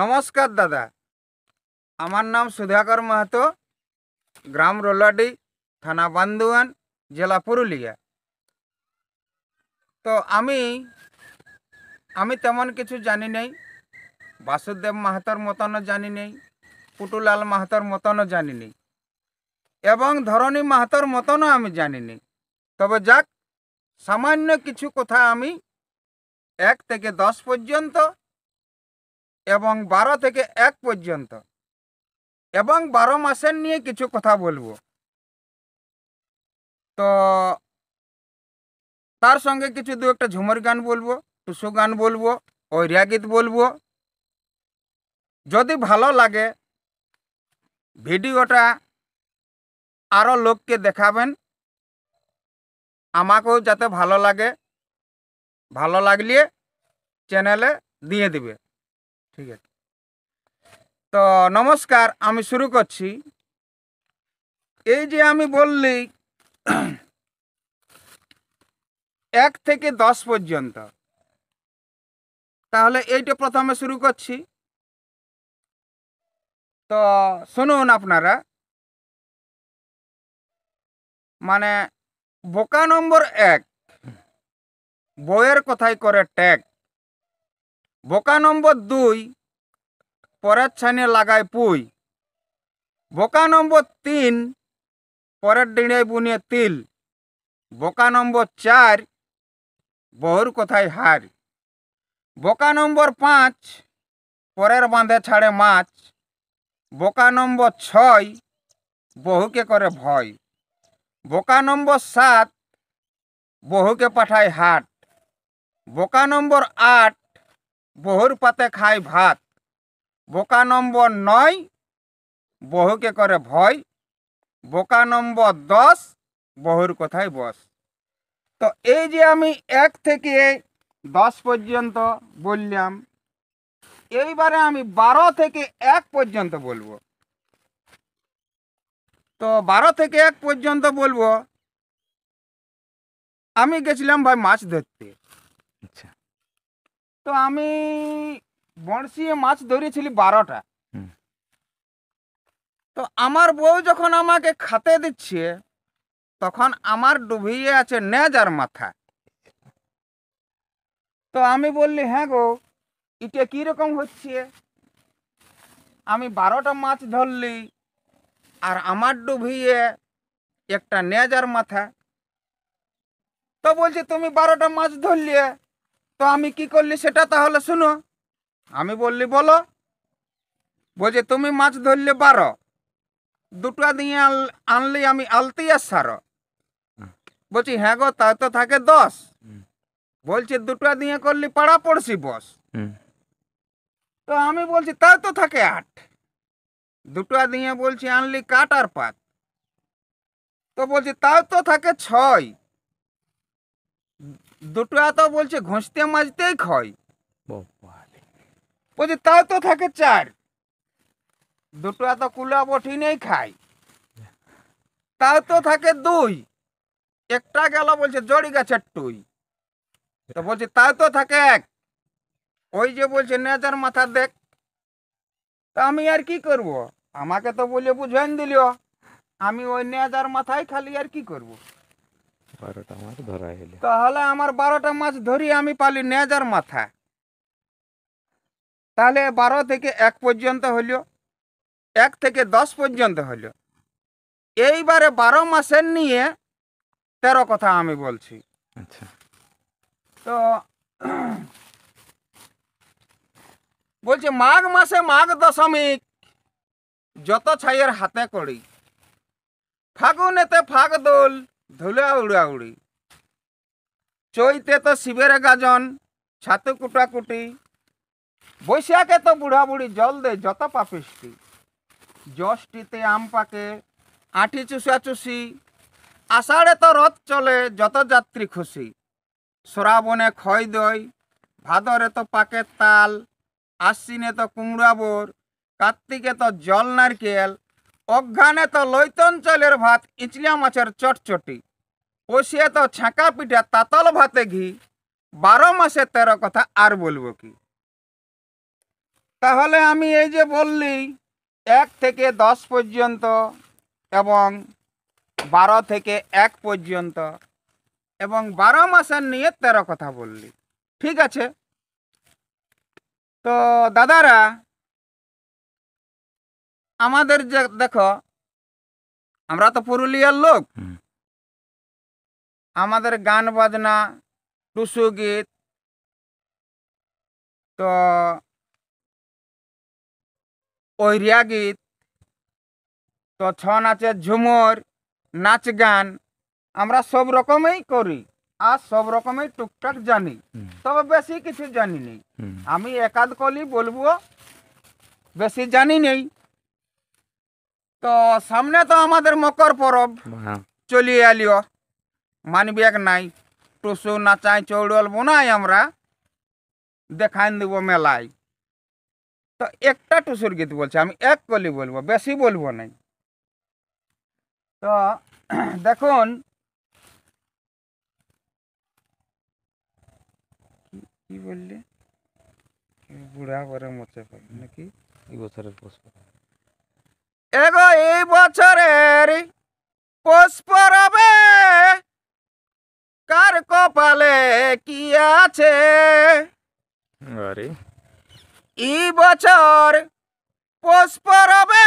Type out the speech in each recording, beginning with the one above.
নমস্কার দাদা আমার নাম সুধাকর মাহাতো গ্রাম রোলাডি থানা বান্দুয়ান জেলা পুরুলিয়া তো আমি আমি তেমন কিছু জানি নেই বাসুদেব মাহাতোর মতনও জানি নেই পুটুলাল মাহাতোর মতনও জানি নেই এবং ধরণী মাহাতোর মতনও আমি জানি নেই তবে যাক সামান্য কিছু কথা আমি এক থেকে দশ পর্যন্ত এবং বারো থেকে এক পর্যন্ত এবং বারো মাসের নিয়ে কিছু কথা বলবো তো তার সঙ্গে কিছু দু একটা ঝুমর গান বলবো টুসু গান বলবো ঐরিয়া গীত বলবো যদি ভালো লাগে ভিডিওটা আরও লোককে দেখাবেন আমাকেও যাতে ভালো লাগে ভালো লাগলে চ্যানেলে দিয়ে দিবে ঠিক আছে তো নমস্কার আমি শুরু করছি এই যে আমি বললি এক থেকে দশ পর্যন্ত তাহলে এইটা প্রথমে শুরু করছি তো শুনুন আপনারা মানে বোকা নম্বর এক বইয়ের কথাই করে ট্যাগ বোকা নম্বর দুই পরের ছানে লাগায় পুই বোকা নম্বর তিন পরের ডিঁড়ায় বুনে তিল বোকা নম্বর চার বহুর কথায় হার বোকা নম্বর পাঁচ পরের বাঁধে ছাড়ে মাছ বোকা নম্বর ছয় বহুকে করে ভয় বোকা নম্বর সাত বহুকে পাঠায় হাট বোকা নম্বর আট বহুর পাতে খায় ভাত বোকা নম্বর নয় বহুকে করে ভয় বোকা নম্বর দশ বহুর কোথায় বস তো এই যে আমি এক থেকে দশ পর্যন্ত বললাম এইবারে আমি বারো থেকে এক পর্যন্ত বলবো তো বারো থেকে এক পর্যন্ত বলবো আমি গেছিলাম ভাই মাছ ধরতে আচ্ছা তো আমি বড়শিয়ে মাছ ধরেছিলি বারোটা তো আমার বউ যখন আমাকে খাতে দিচ্ছে তখন আমার ডুবিয়ে আছে নেজ আর মাথা তো আমি বললি হ্যাঁ গো এটা কিরকম হচ্ছে আমি বারোটা মাছ ধরলি আর আমার ডুবিয়ে একটা নেজ আর মাথা তো বলছি তুমি বারোটা মাছ ধরলে তো আমি কি করলি সেটা তাহলে শুনো আমি বললি বলো বলছে তুমি মাছ ধরলে বারো দুটো দিয়ে আনলি আমি আলতি আর সারো বলছি হ্যাঁ গো তা তো থাকে দশ বলছে দুটো দিয়ে করলি পাড়া পড়ছি বস তো আমি বলছি তা তো থাকে আট দুটো দিয়ে বলছি আনলি কাট আর পাত তো বলছি তাও তো থাকে ছয় দুটো এত বলছে ঘষতে মাজতেই খয় বলছে তাও তো থাকে চার দুটো এত কুলা বটি নেই খাই তাও তো থাকে দুই একটা গেল বলছে জড়ি গাছের টুই তো বলছে তাও তো থাকে এক ওই যে বলছে নেজার মাথা দেখ তা আমি আর কি করব আমাকে তো বলে বুঝাইন দিল আমি ওই নেজার মাথায় খালি আর কি করবো তাহলে আমার বারোটা মাছ ধরি আমি পালি নেজার মাথা তাহলে বারো থেকে এক পর্যন্ত হইল এক থেকে দশ পর্যন্ত হইল এইবারে বারো মাসের নিয়ে তেরো কথা আমি বলছি আচ্ছা তো বলছি মাঘ মাসে মাঘ দশমিক যত ছাইয়ের হাতে করি ফাগুনেতে ফাগ দোল আউড়ি আউড়ি চৈতে তো শিবের গাজন ছাতু কুটাকুটি বৈশাখে তো বুড়ি জল দে যত পাপিষ্টি জষ্টিতে আম পাকে আঁটি চুষি আষাঢ়ে তো রথ চলে যত যাত্রী খুশি শ্রাবণে ক্ষয় দই ভাদরে তো পাকে তাল আশ্বিনে তো কুমড়া বোর কার্তিকে তো জল নারকেল অজ্ঞানে তো লৈতঞ্চলের ভাত ইচলিয়া মাছের চটচটি ওসিয়ে তো ছাঁকা পিঠা তাতল ভাতে ঘি বারো মাসে তেরো কথা আর বলবো কি তাহলে আমি এই যে বললি এক থেকে দশ পর্যন্ত এবং বারো থেকে এক পর্যন্ত এবং বারো মাসের নিয়ে তেরো কথা বললি ঠিক আছে তো দাদারা আমাদের যে দেখো আমরা তো পুরুলিয়ার লোক আমাদের গান বাজনা টুসু গীত তো ঐরিয়া গীত তো ছ নাচের ঝুমর নাচ গান আমরা সব রকমেই করি আর সব রকমই টুকটাক জানি তবে বেশি কিছু জানি নেই আমি একাদ কলি বলবো বেশি জানি নেই তো সামনে তো আমাদের মকর পরব চলি মানবি এক নাই টুসু নাচাই চৌড়ল বোনাই আমরা দেখাই দেবো মেলায় তো একটা টুসুর গীত বলছি আমি এক কলি বলবো বেশি বলবো নাই তো দেখুন কি বললে বুড়া করে মরতে পারি নাকি এই বছরের পোস্ট এগো এই বছরের পুষ্পরবে কার কপালে কি আছে আরে ই বছর পুষ্পরবে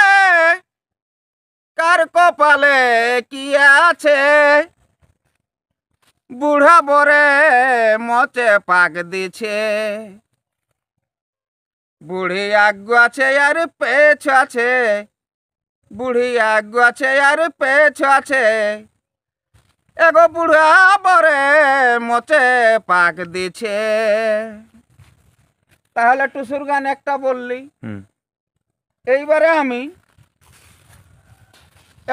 কার কপালে কি আছে বুড়া বরে মতে পাক দিছে বুড়ি আগ আছে আর পেছ আছে বুড়ি আগু আছে আর পেছ আছে এগো বুড়া বরে মোচে পাক দিছে তাহলে টুসুর গান একটা বললি এইবারে আমি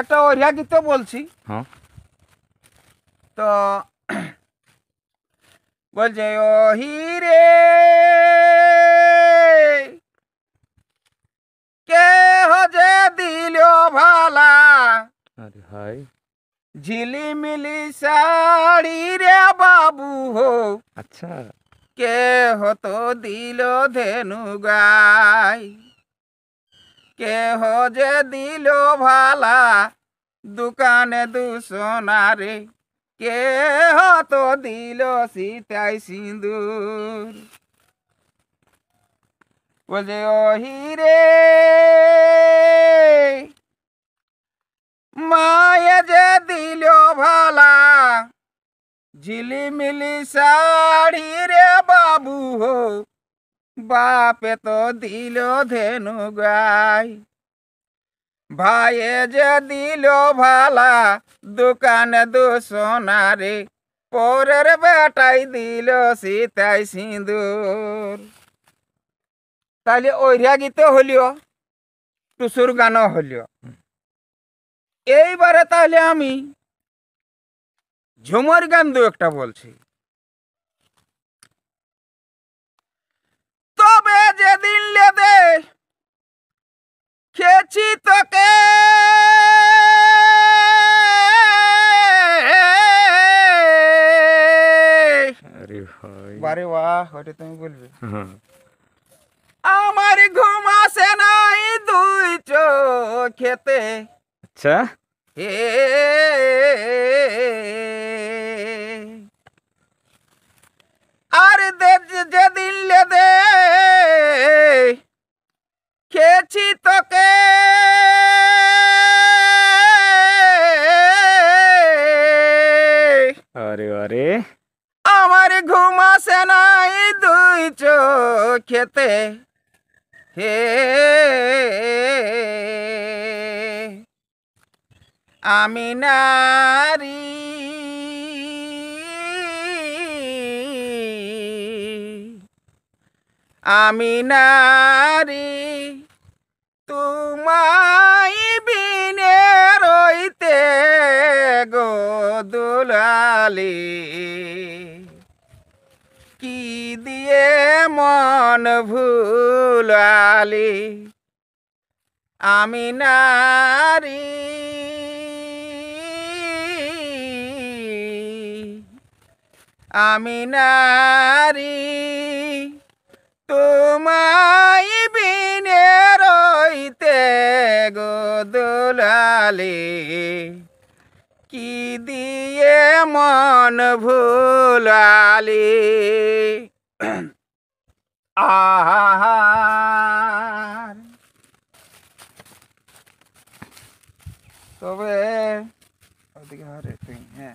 একটা ওরিয়া গীত বলছি হ্যাঁ। তো বলছে ও হিরে হাই ঝিলিমিলি শাড়ি রে বাবু হো আচ্ছা কে হত দিল ধেনু গাই কে হো যে দিল ভালা দোকানে দুসোনারে কে হত দিল সীতাই সিঁদুর বলে ওহি রে মায়ে যে দিল ভালা ঝিলিমিলি সাড়ি রে বাবু হো বাপে তো দিল ধেনু গাই ভাইয়ে যে দিল ভালা দোকানে দু সোনারে পরের বেটাই দিল সীতাই সিঁদুর তাহলে ওইরা গীত হলিও টুসুর গান হলিও এইবারে তাহলে আমি ঝুমর গান দু একটা বলছি তবে যেদিন লেদে খেছি তোকে বারে বাহ ওটা তুমি বলবে হ্যাঁ আচ্ছা এ পারি আমি নারি তোমায় বিনে রইতে গো দুলালি কি দিয়ে মন ভুলালি আমি নারী আমি নারী তোমায় বিনে রইতে গো দুলালি কি দিয়ে মন ভুলালি আহা তবে হ্যাঁ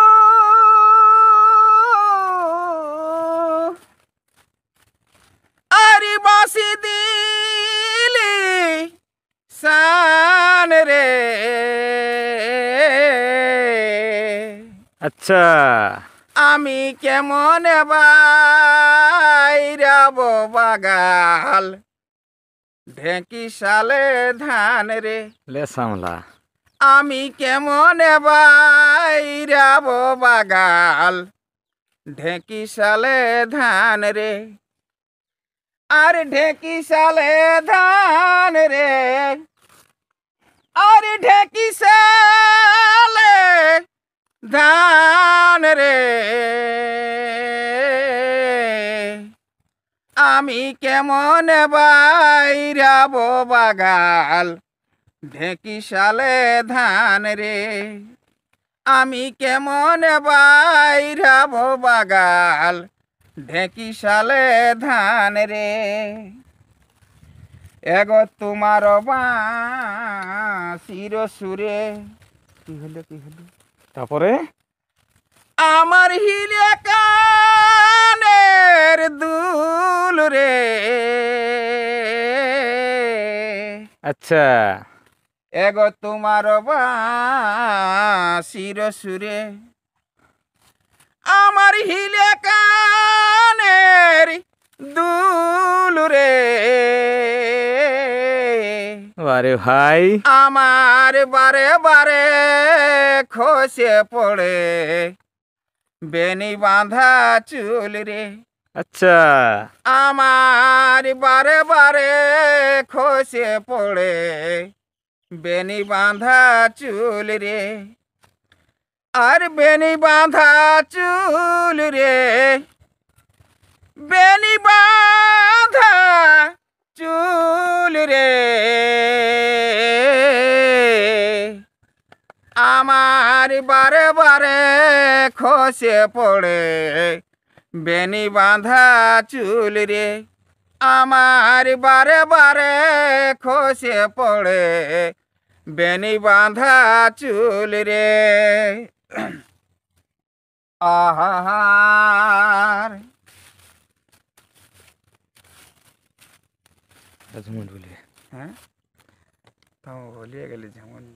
আচ্ছা আমি কেমন বাইরাব বাগাল ঢেঁকি সালে ধান রে লে সামলা আমি কেমন বাইরাব বাগাল ঢেঁকি সালে ধান রে আর ঢেঁকি সালে ধান রে আর ঢেঁকি সাল ধান রে আমি কেমন বাইরাব বাগাল ঢেঁকি সালে ধান রে আমি কেমন বাইরাব বাগাল ঢেঁকি সালে ধান রে এগো তোমার বা শির সুরে কি হলো কি হলো তারপরে আমার হিলিয়া দুল রে আচ্ছা এগ তোমার শির সুরে আমার হিলে দুল রে আরে ভাই আমার বারে বারে খসে পড়ে বেনি বাঁধা চুল রে আচ্ছা আমার বারে বারে খসে পড়ে বেনি বাঁধা চুল রে আর বেনি বাঁধা চুল রে বেনি বাঁধা চুল রে আমার বারে বারে খসে পড়ে বেনি বাঁধা চুল রে আমার বারে বারে খসে পড়ে বেনি বাঁধা চুল রে আহার झुमुट बोलिए हैं तो बोलिए गली झुमुट